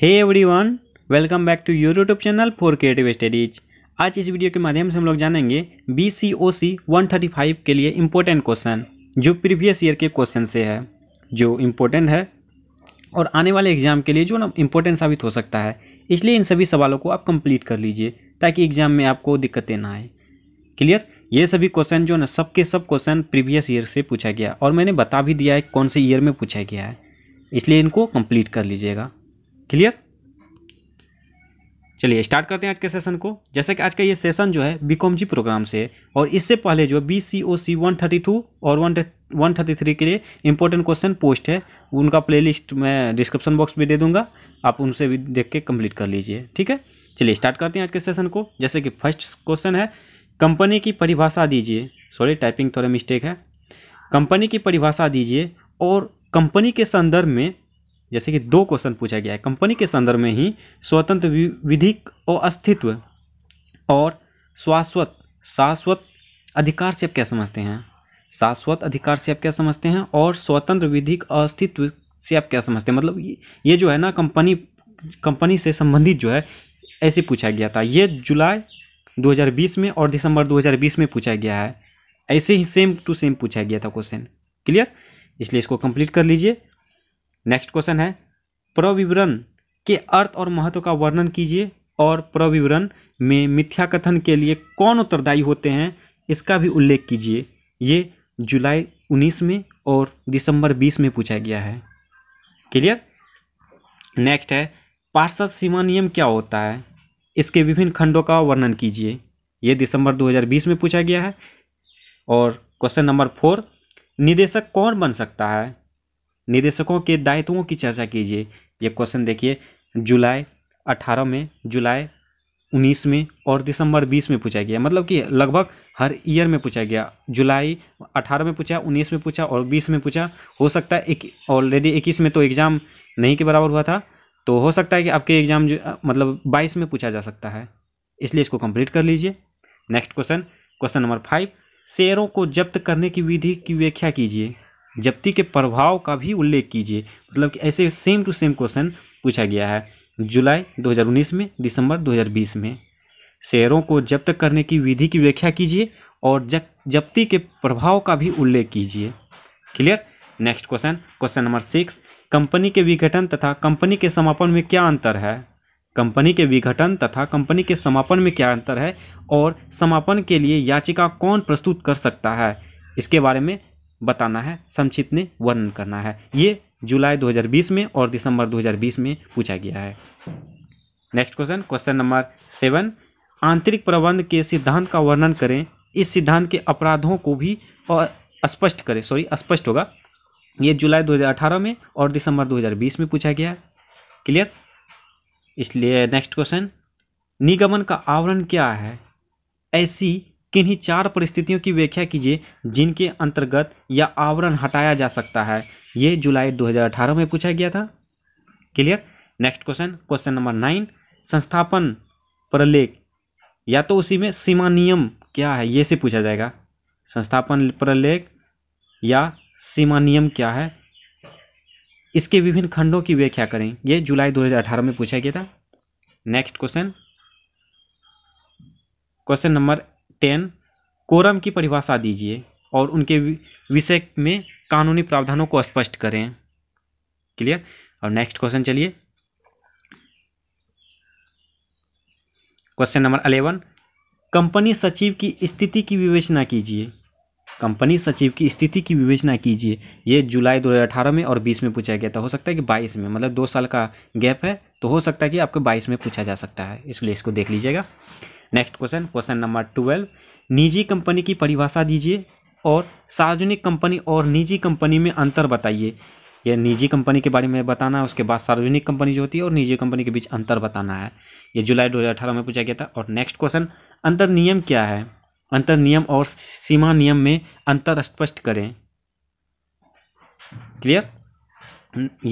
hey everyone welcome back to your YouTube channel for creative studies आज इस video के माध्यम से हम लोग जानेंगे B C O C one thirty five के लिए इम्पोर्टेंट क्वेश्चन जो प्रीवियस ईयर के क्वेश्चन से है जो इम्पोर्टेंट है और आने वाले एग्जाम के लिए जो ना इम्पोर्टेंट साबित हो सकता है इसलिए इन सभी सवालों को आप कंप्लीट कर लीजिए ताकि एग्जाम में आपको दिक्कतें ना आए क्लियर ये सभी क्वेश्चन जो ना सबके सब क्वेश्चन प्रीवियस ईयर से पूछा गया और मैंने बता भी दिया है कौन से ईयर में पूछा गया है इसलिए इनको कंप्लीट कर लीजिएगा क्लियर चलिए स्टार्ट करते हैं आज के सेशन को जैसे कि आज का ये सेशन जो है बीकॉम जी प्रोग्राम से है और इससे पहले जो B C O C one thirty two और वन वन थर्टी थ्री के लिए इंपॉर्टेंट क्वेश्चन पोस्ट है उनका प्लेलिस्ट मैं डिस्क्रिप्शन बॉक्स में दे दूंगा आप उनसे भी देख के कंप्लीट कर लीजिए ठीक है चलिए स्टार्ट करते हैं आज के सेशन को जैसे कि फर्स्ट क्वेश्चन है कंपनी की परिभाषा दीजिए सॉरी टाइपिंग थोड़ा मिस्टेक है कंपनी की परिभाषा दीजिए और कंपनी के संदर्भ में जैसे कि दो क्वेश्चन पूछा गया है कंपनी के संदर्भ में ही स्वतंत्र विधिक और अस्तित्व और शाश्वत शाश्वत अधिकार से आप क्या समझते हैं शाश्वत अधिकार से आप क्या समझते हैं और स्वतंत्र विधिक अस्तित्व से आप क्या समझते हैं मतलब ये जो है ना कंपनी कंपनी से संबंधित जो है ऐसे पूछा गया था ये जुलाई 2020 में और दिसंबर 2020 में पूछा गया है ऐसे ही सेम टू सेम पूछा गया था क्वेश्चन क्लियर इसलिए इसको कंप्लीट कर लीजिए नेक्स्ट क्वेश्चन है प्रविवरण के अर्थ और महत्व का वर्णन कीजिए और प्रविवरण में मिथ्या कथन के लिए कौन उत्तरदायी होते हैं इसका भी उल्लेख कीजिए ये जुलाई 19 में और दिसंबर 20 में पूछा गया है क्लियर नेक्स्ट है पार्षद सीमा नियम क्या होता है इसके विभिन्न खंडों का वर्णन कीजिए ये दिसंबर 2020 में पूछा गया है और क्वेश्चन नंबर फोर निदेशक कौन बन सकता है निदेशकों के दायित्वों की चर्चा कीजिए ये क्वेश्चन देखिए जुलाई अठारह में जुलाई उन्नीस में और दिसंबर बीस में पूछा गया मतलब कि लगभग हर ईयर में पूछा गया जुलाई अठारह में पूछा उन्नीस में पूछा और बीस में पूछा हो सकता है एक ऑलरेडी इक्कीस में तो एग्ज़ाम नहीं के बराबर हुआ था तो हो सकता है कि आपके एग्ज़ाम मतलब बाईस में पूछा जा सकता है इसलिए इसको कम्प्लीट कर लीजिए next question question number five शेयरों को जब्त करने की विधि की व्याख्या कीजिए जब्ती के प्रभाव का भी उल्लेख कीजिए मतलब कि ऐसे सेम टू सेम क्वेश्चन पूछा गया है जुलाई 2019 में दिसंबर 2020 में शेयरों को जब्त करने की विधि की व्याख्या कीजिए और जब्ती के प्रभाव का भी उल्लेख कीजिए clear next question question number six company के विघटन तथा कंपनी के समापन में क्या अंतर है कंपनी के विघटन तथा कंपनी के समापन में क्या अंतर है और समापन के लिए याचिका कौन प्रस्तुत कर सकता है इसके बारे में बताना है संक्षिप्त में वर्णन करना है ये जुलाई 2020 में और दिसंबर 2020 में पूछा गया है next question question number seven आंतरिक प्रबंध के सिद्धांत का वर्णन करें इस सिद्धांत के अपराधों को भी स्पष्ट करें सॉरी स्पष्ट होगा ये जुलाई 2018 में और दिसंबर 2020 में पूछा गया है क्लियर इसलिए नेक्स्ट क्वेश्चन निगमन का आवरण क्या है ऐसी किन्हीं चार परिस्थितियों की व्याख्या कीजिए जिनके अंतर्गत या आवरण हटाया जा सकता है ये जुलाई 2018 में पूछा गया था clear next question question number nine संस्थापन प्रलेख या तो उसी में सीमा नियम क्या है ये से पूछा जाएगा संस्थापन प्रलेख या सीमा नियम क्या है इसके विभिन्न खंडों की व्याख्या करें ये जुलाई 2018 में पूछा गया था next question question number ten quorum की परिभाषा दीजिए और उनके विषय में कानूनी प्रावधानों को स्पष्ट करें क्लियर और नेक्स्ट क्वेश्चन चलिए क्वेश्चन नंबर अलेवन कंपनी सचिव की स्थिति की विवेचना कीजिए कंपनी सचिव की स्थिति की विवेचना कीजिए ये जुलाई 2018 में और 20 में पूछा गया था हो सकता है कि 22 में मतलब दो साल का गैप है तो हो सकता है कि आपको 22 में पूछा जा सकता है इसलिए इसको देख लीजिएगा next question question number twelve निजी कंपनी की परिभाषा दीजिए और सार्वजनिक कंपनी और निजी कंपनी में अंतर बताइए यह निजी कंपनी के बारे में बताना है उसके बाद सार्वजनिक कंपनी जो होती है और निजी कंपनी के बीच अंतर बताना है ये जुलाई 2018 में पूछा गया था और नेक्स्ट क्वेश्चन अंतर नियम क्या है अंतर नियम और सीमा नियम में अंतर स्पष्ट करें क्लियर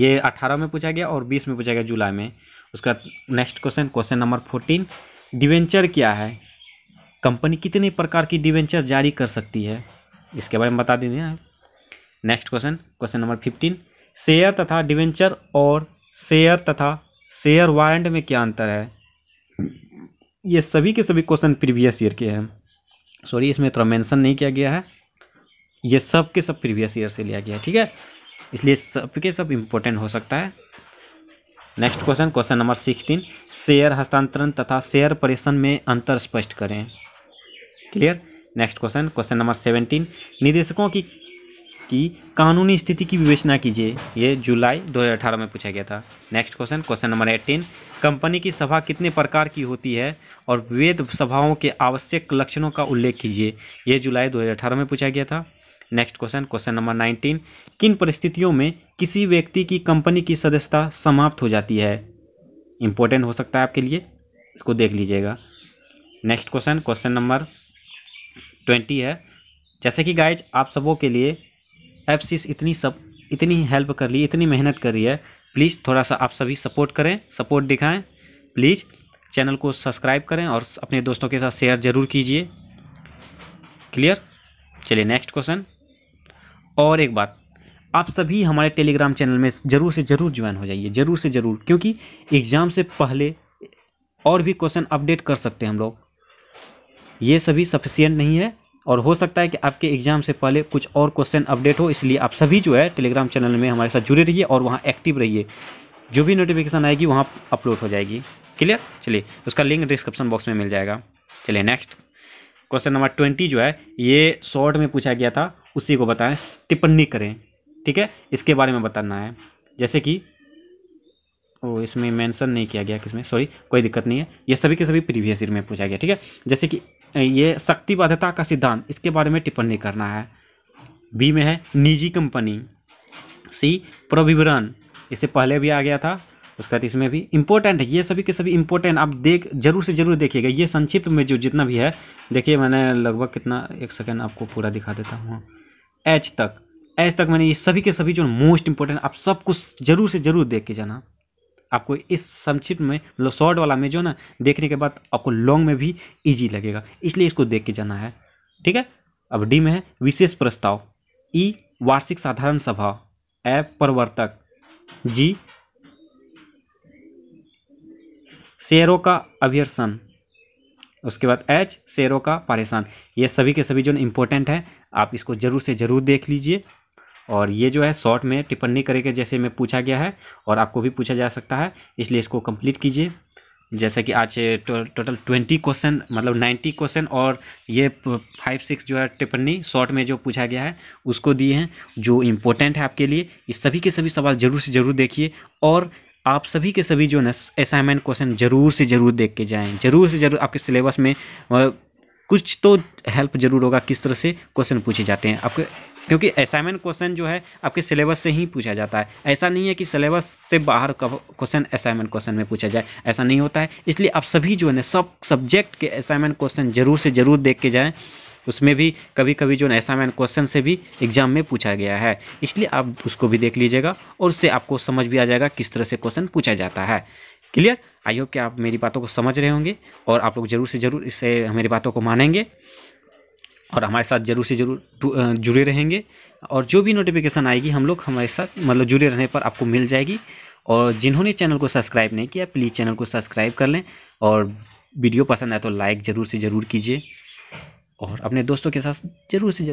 ये अठारह में पूछा गया और बीस में पूछा गया जुलाई में उसके बाद next question question number fourteen debenture क्या है कंपनी कितने प्रकार की डिवेंचर जारी कर सकती है इसके बारे में बता दीजिए आप next question question number fifteen share तथा डिवेंचर और शेयर तथा शेयर वारंट में क्या अंतर है ये सभी के सभी क्वेश्चन प्रीवियस ईयर के हैं सॉरी इसमें थोड़ा मेंशन नहीं किया गया है ये सब के सब प्रीवियस ईयर से लिया गया है ठीक है इसलिए सब के सब इम्पोर्टेंट हो सकता है next question question number sixteen share हस्तांतरण तथा शेयर परेशन में अंतर स्पष्ट करें clear next question question number seventeen निदेशकों की की कानूनी स्थिति की विवेचना कीजिए ये जुलाई 2018 में पूछा गया था next question question number eighteen company की सभा कितने प्रकार की होती है और वेद सभाओं के आवश्यक लक्षणों का उल्लेख कीजिए ये जुलाई 2018 में पूछा गया था next question question number nineteen किन परिस्थितियों में किसी व्यक्ति की कंपनी की सदस्यता समाप्त हो जाती है इंपॉर्टेंट हो सकता है आपके लिए इसको देख लीजिएगा next question question number twenty है जैसे कि गाइज आप सबों के लिए एफ इतनी सब इतनी हेल्प कर ली इतनी मेहनत कर रही है प्लीज़ थोड़ा सा आप सभी सपोर्ट करें सपोर्ट दिखाएं प्लीज़ चैनल को सब्सक्राइब करें और अपने दोस्तों के साथ शेयर ज़रूर कीजिए क्लियर चलिए नेक्स्ट क्वेश्चन और एक बात आप सभी हमारे टेलीग्राम चैनल में ज़रूर से ज़रूर ज्वाइन हो जाइए ज़रूर से ज़रूर क्योंकि एग्ज़ाम से पहले और भी क्वेश्चन अपडेट कर सकते हैं हम लोग ये सभी सफिशियंट नहीं है और हो सकता है कि आपके एग्ज़ाम से पहले कुछ और क्वेश्चन अपडेट हो इसलिए आप सभी जो है टेलीग्राम चैनल में हमारे साथ जुड़े रहिए और वहाँ एक्टिव रहिए जो भी नोटिफिकेशन आएगी वहाँ अपलोड हो जाएगी क्लियर चलिए उसका लिंक डिस्क्रिप्शन बॉक्स में मिल जाएगा चलिए नेक्स्ट क्वेश्चन नंबर ट्वेंटी जो है ये शॉर्ट में पूछा गया था उसी को बताएं टिप्पणी करें ठीक है इसके बारे में बताना है जैसे कि ओ इसमें मेंशन नहीं किया गया किसमें सॉरी कोई दिक्कत नहीं है ये सभी के सभी प्रीवियस ईयर में पूछा गया ठीक है जैसे कि ये शक्ति बाध्यता का सिद्धांत इसके बारे में टिप्पणी करना है बी में है निजी कंपनी सी प्रविवरण इससे पहले भी आ गया था उसके बाद इसमें भी इंपॉर्टेंट है ये सभी के सभी इंपॉर्टेंट आप देख जरूर से जरूर देखिएगा ये संक्षिप्त में जो जितना भी है देखिए मैंने लगभग कितना एक सेकेंड आपको पूरा दिखा देता हूँ एच तक एच तक मैंने ये सभी के सभी जो मोस्ट इंपॉर्टेंट आप सब कुछ जरूर से जरूर देख के जाना आपको इस संक्षिप्त में मतलब शॉर्ट वाला में जो ना देखने के बाद आपको लॉन्ग में भी ईजी लगेगा इसलिए इसको देख के जाना है ठीक है अब डी में है विशेष प्रस्ताव ई e, वार्षिक साधारण सभा ए प्रवर्तक जी शेयरों का अभ्यर्सन उसके बाद एच शेयरों का परेशान ये सभी के सभी जो इम्पोर्टेंट हैं आप इसको ज़रूर से ज़रूर देख लीजिए और ये जो है शॉर्ट में टिप्पणी करके जैसे में पूछा गया है और आपको भी पूछा जा सकता है इसलिए इसको कंप्लीट कीजिए जैसे कि आज टोटल ट्वेंटी क्वेश्चन मतलब नाइन्टी क्वेश्चन और ये फाइव सिक्स जो है टिप्पणी शॉर्ट में जो पूछा गया है उसको दिए हैं जो इम्पोर्टेंट है आपके लिए इस सभी के सभी सवाल जरूर से ज़रूर देखिए और आप सभी के सभी जो है ना असाइनमेंट क्वेश्चन जरूर से जरूर देख के जाएँ जरूर से जरूर आपके सिलेबस में कुछ तो हेल्प जरूर होगा किस तरह से क्वेश्चन पूछे जाते हैं आपके क्योंकि असाइनमेंट क्वेश्चन जो है आपके सिलेबस से ही पूछा जाता है ऐसा नहीं है कि सिलेबस से बाहर का क्वेश्चन असाइनमेंट क्वेश्चन में पूछा जाए ऐसा नहीं होता है इसलिए आप सभी जो है ना सब सब्जेक्ट के असाइनमेंट क्वेश्चन जरूर से जरूर देख के जाएँ उसमें भी कभी कभी जो ऐसा मैन क्वेश्चन से भी एग्जाम में पूछा गया है इसलिए आप उसको भी देख लीजिएगा और उससे आपको समझ भी आ जाएगा किस तरह से क्वेश्चन पूछा जाता है क्लियर आई होप कि आप मेरी बातों को समझ रहे होंगे और आप लोग जरूर से जरूर इससे मेरी बातों को मानेंगे और हमारे साथ जरूर से जरूर जुड़े रहेंगे और जो भी नोटिफिकेशन आएगी हम लोग हमारे साथ मतलब जुड़े रहने पर आपको मिल जाएगी और जिन्होंने चैनल को सब्सक्राइब नहीं किया प्लीज़ चैनल को सब्सक्राइब कर लें और वीडियो पसंद आए तो लाइक ज़रूर से ज़रूर कीजिए और अपने दोस्तों के साथ ज़रूर से